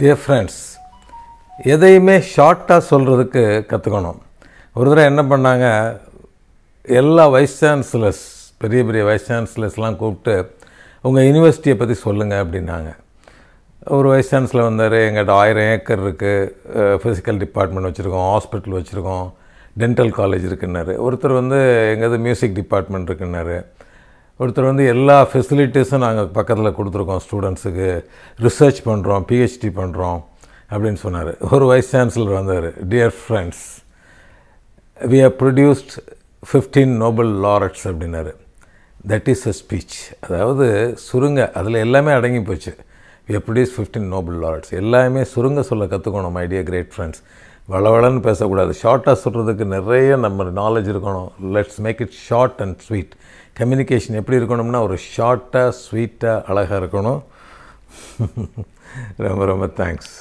dear friends எதையுமே ஷார்ட்டாக சொல்கிறதுக்கு கற்றுக்கணும் ஒரு தடவை என்ன பண்ணாங்க எல்லா வைஸ் சான்சலர்ஸ் பெரிய பெரிய வைஸ் சான்சலர்ஸ்லாம் கூப்பிட்டு உங்கள் யூனிவர்சிட்டியை பற்றி சொல்லுங்கள் அப்படின்னாங்க ஒரு வைஸ் சான்சலர் வந்தார் எங்கள்கிட்ட ஆயிரம் ஏக்கர் இருக்குது ஃபிசிக்கல் டிபார்ட்மெண்ட் வச்சுருக்கோம் ஹாஸ்பிட்டல் வச்சுருக்கோம் டென்டல் காலேஜ் இருக்குன்னாரு ஒருத்தர் வந்து எங்கேயாவது மியூசிக் டிபார்ட்மெண்ட் இருக்குன்னாரு ஒருத்தர் வந்து எல்லா ஃபெசிலிட்டிஸும் நாங்கள் பக்கத்தில் கொடுத்துருக்கோம் ஸ்டூடெண்ட்ஸுக்கு ரிசர்ச் பண்ணுறோம் பிஹெச்டி பண்ணுறோம் அப்படின்னு சொன்னார் ஒரு வைஸ் சான்சலர் வந்தார் dear friends we have produced fifteen Nobel laureates அப்படின்னாரு தட் இஸ் அ ஸ்பீச் அதாவது சுருங்க அதில் எல்லாமே அடங்கி போச்சு we have produce fifteen Nobel laureates எல்லாமே சுருங்க சொல்ல கற்றுக்கணும் ஐடியா கிரேட் ஃப்ரெண்ட்ஸ் வளவளன்னு பேசக்கூடாது ஷார்ட்டாக சொல்கிறதுக்கு நிறைய நம்ம நாலேஜ் இருக்கணும் let's make it short and sweet communication எப்படி இருக்கணும்னா ஒரு ஷார்ட்டாக ஸ்வீட்டாக அழகாக இருக்கணும் ரொம்ப ரொம்ப தேங்க்ஸ்